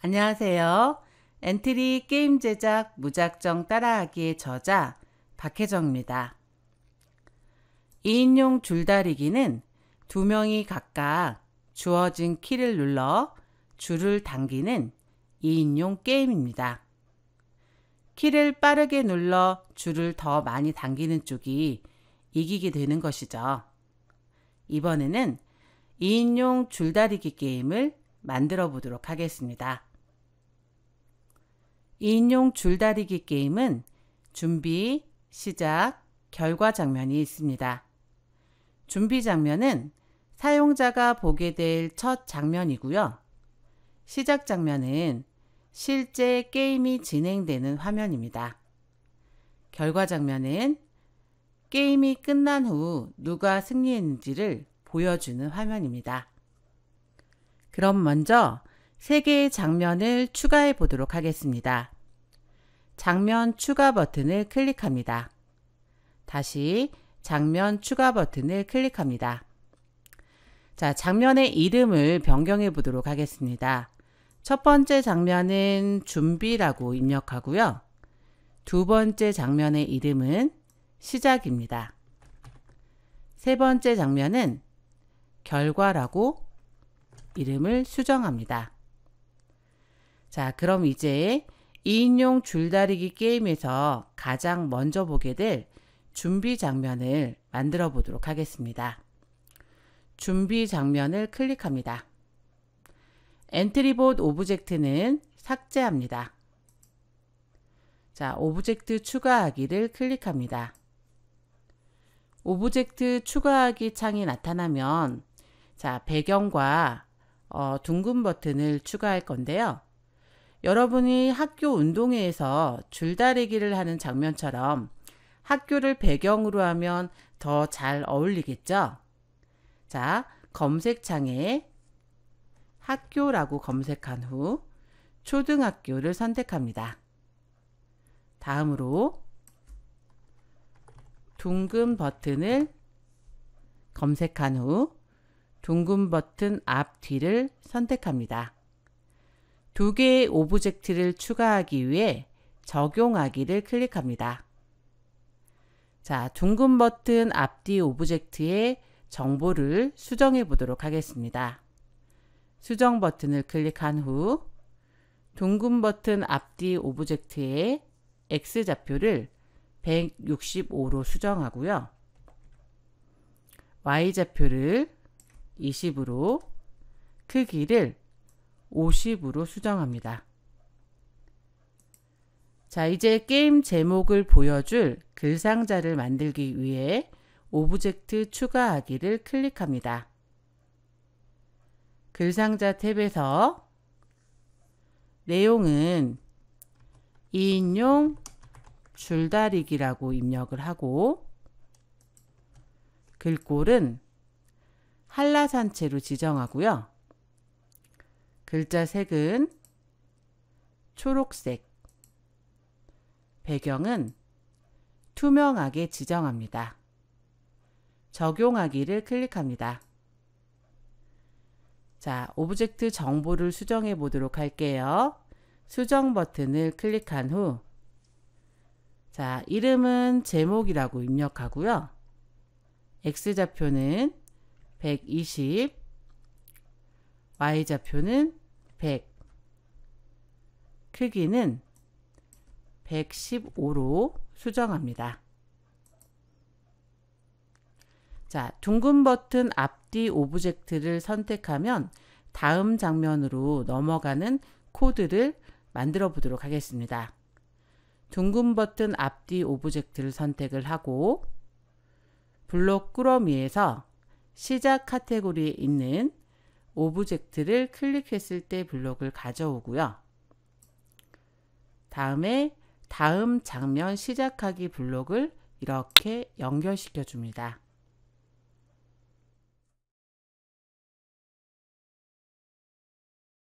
안녕하세요. 엔트리 게임 제작 무작정 따라하기의 저자 박혜정입니다. 2인용 줄다리기는 두 명이 각각 주어진 키를 눌러 줄을 당기는 2인용 게임입니다. 키를 빠르게 눌러 줄을 더 많이 당기는 쪽이 이기게 되는 것이죠. 이번에는 2인용 줄다리기 게임을 만들어 보도록 하겠습니다. 2인용 줄다리기 게임은 준비, 시작, 결과 장면이 있습니다. 준비 장면은 사용자가 보게 될 첫 장면이고요. 시작 장면은 실제 게임이 진행되는 화면입니다. 결과 장면은 게임이 끝난 후 누가 승리했는지를 보여주는 화면입니다. 그럼 먼저 3개의 장면을 추가해 보도록 하겠습니다. 장면 추가 버튼을 클릭합니다. 다시 장면 추가 버튼을 클릭합니다. 자, 장면의 이름을 변경해 보도록 하겠습니다. 첫 번째 장면은 준비라고 입력하고요. 두 번째 장면의 이름은 시작입니다. 세 번째 장면은 결과라고 이름을 수정합니다. 자, 그럼 이제 2인용 줄다리기 게임에서 가장 먼저 보게 될 준비 장면을 만들어 보도록 하겠습니다. 준비 장면을 클릭합니다. 엔트리봇 오브젝트는 삭제합니다. 자, 오브젝트 추가하기를 클릭합니다. 오브젝트 추가하기 창이 나타나면 자, 배경과 어, 둥근 버튼을 추가할 건데요. 여러분이 학교 운동회에서 줄다리기를 하는 장면처럼 학교를 배경으로 하면 더 잘 어울리겠죠? 자, 검색창에 학교라고 검색한 후 초등학교를 선택합니다. 다음으로 둥근 버튼을 검색한 후 둥근 버튼 앞 뒤를 선택합니다. 두 개의 오브젝트를 추가하기 위해 적용하기를 클릭합니다. 자, 둥근 버튼 앞뒤 오브젝트에 정보를 수정해 보도록 하겠습니다. 수정 버튼을 클릭한 후 둥근 버튼 앞뒤 오브젝트의 X좌표를 165로 수정하고요. Y좌표를 20으로 크기를 50으로 수정합니다. 자, 이제 게임 제목을 보여줄 글상자를 만들기 위해 오브젝트 추가하기를 클릭합니다. 글상자 탭에서 내용은 2인용 줄다리기라고 입력을 하고 글꼴은 한라산체로 지정하고요. 글자 색은 초록색, 배경은 투명하게 지정합니다. 적용하기를 클릭합니다. 자, 오브젝트 정보를 수정해 보도록 할게요. 수정 버튼을 클릭한 후 자, 이름은 제목이라고 입력하고요. X좌표는 120, Y좌표는 100, 크기는 115로 수정합니다. 자, 둥근 버튼 앞뒤 오브젝트를 선택하면 다음 장면으로 넘어가는 코드를 만들어 보도록 하겠습니다. 둥근 버튼 앞뒤 오브젝트를 선택을 하고 블록 꾸러미에서 시작 카테고리에 있는 오브젝트를 클릭했을 때 블록을 가져오고요. 다음에 다음 장면 시작하기 블록을 이렇게 연결시켜 줍니다.